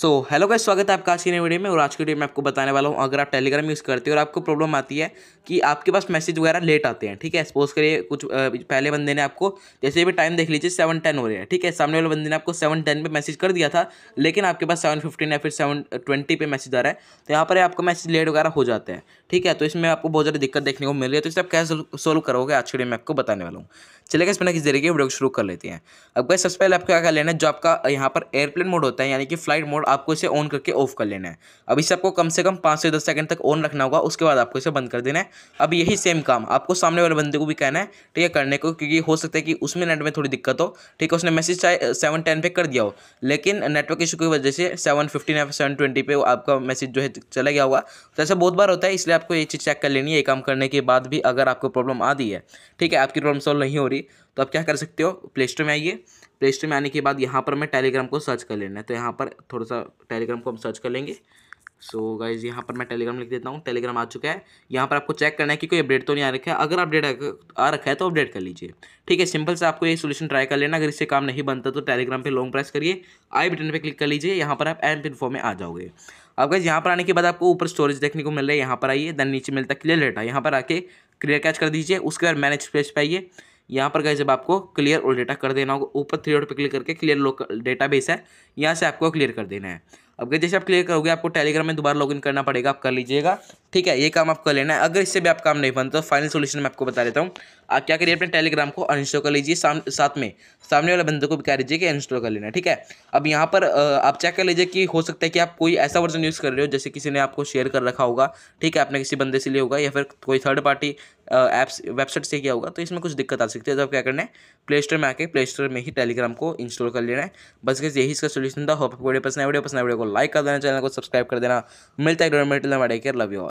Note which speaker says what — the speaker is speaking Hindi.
Speaker 1: सो हेलो गाइस स्वागत है आपका आज की नई वीडियो में और आज की वीडियो में आपको बताने वाला हूँ अगर आप टेलीग्राम यूज़ करते हो और आपको प्रॉब्लम आती है कि आपके पास मैसेज वगैरह लेट आते हैं ठीक है सपोज करिए कुछ पहले बंदे ने आपको जैसे भी टाइम देख लीजिए सेवन टेन हो रहे हैं ठीक है सामने वाले बंदे ने आपको सेवन टेन पर मैसेज कर दिया था लेकिन आपके पास सेवन फिफ्टीन या फिर सेवन ट्वेंटी पे मैसेज आ रहा है तो यहाँ पर आपको मैसेज लेट वगैरह हो जाते हैं ठीक है तो इसमें आपको बहुत ज़्यादा दिक्कत देखने को मिल रही है तो इसे आप कैसे सोल्व करोगे आज की वीडियो में आपको बताने वाला हूँ चले गए बिना किसी के वीडियो शुरू कर लेते हैं अब गए सबसे पहले आपको क्या कर लेना है जो आपका यहाँ पर एयरप्लेन मोड होता है यानी कि फ्लाइट मोड आपको इसे ऑन करके ऑफ कर लेना है अब इसे आपको कम से कम पाँच से दस सेकंड तक ऑन रखना होगा उसके बाद आपको इसे बंद कर देना है अब यही सेम काम आपको सामने वाले बंदे को भी कहना है ठीक है करने को क्योंकि हो सकता है कि उसमें नेट में थोड़ी दिक्कत हो ठीक है उसने मैसेज चाहे सेवन टेन पे कर दिया हो लेकिन नेटवर्क इशू की वजह से सेवन फिफ्टीन या सेवन ट्वेंटी पे आपका मैसेज जो है चला गया होगा तो ऐसा बहुत बार होता है इसलिए आपको ये चीज़ चेक कर लेनी है ये काम करने के बाद भी अगर आपको प्रॉब्लम आ दी है ठीक है आपकी प्रॉब्लम सॉल्व नहीं हो रही भी तो आप क्या कर सकते हो प्ले स्टोर में आइए प्ले स्टोर में आने के बाद यहाँ पर मैं टेलीग्राम को सर्च कर लेना है तो यहाँ पर थोड़ा सा टेलीग्राम को हम सर्च कर लेंगे सो so गाइज यहाँ पर मैं टेलीग्राम लिख देता हूँ टेलीग्राम आ चुका है यहाँ पर आपको चेक करना है कि कोई अपडेट तो नहीं आ रखा है अगर अपडेट आ रखा है तो अपडेट कर लीजिए ठीक है सिंपल से आपको ये सोल्यूशन ट्राई कर लेना अगर इससे काम नहीं बनता तो टेलीग्राम पे लॉन्ग प्रेस करिए आई बटन पे क्लिक कर लीजिए यहाँ पर आप एम फॉर्म में आ जाओगे अब गाइज यहाँ पर आने के बाद आपको ऊपर स्टोरेज देखने को मिल रहा है यहाँ पर आइए देन नीचे मिलता है क्लियर डेटा यहाँ पर आके क्लियर कैच कर दीजिए उसके बाद मैनेज पेज पर आइए यहाँ पर गए जब आपको क्लियर और डेटा कर देना होगा ऊपर थ्री डॉट पर क्लिक करके क्लियर लोकल डेटा बेस है यहाँ से आपको क्लियर कर देना है अब गए जैसे आप क्लियर करोगे आपको टेलीग्राम में दोबारा लॉगिन करना पड़ेगा आप कर लीजिएगा ठीक है ये काम आपको लेना है अगर इससे भी आप काम नहीं बनते तो फाइनल सॉल्यूशन मैं आपको बता देता हूँ आप क्या करिए अपने टेलीग्राम को अनस्टॉल कर लीजिए साम, साथ में सामने वाले बंदे को भी कह दीजिए कि अनस्टॉल कर लेना ठीक है अब यहाँ पर आप चेक कर लीजिए कि हो सकता है कि आप कोई ऐसा वर्जन यूज़ कर रहे हो जैसे किसी ने आपको शेयर कर रखा होगा ठीक है आपने किसी बंदे से लिया होगा या फिर कोई थर्ड पार्टी ऐप्स वेबसाइट से किया होगा तो इसमें कुछ दिक्कत आ सकती है तो आप क्या करना है प्ले स्टोर में आके प्ले स्टोर में ही टेलीग्राम को इंस्टॉल कर लेना है बस गैस यही इसका सोल्यूशन था होप वीडियो पसंद है वीडियो पसंद है वीडियो को लाइक कर देना चैनल को सब्सक्राइब कर देना मिलता है लव यू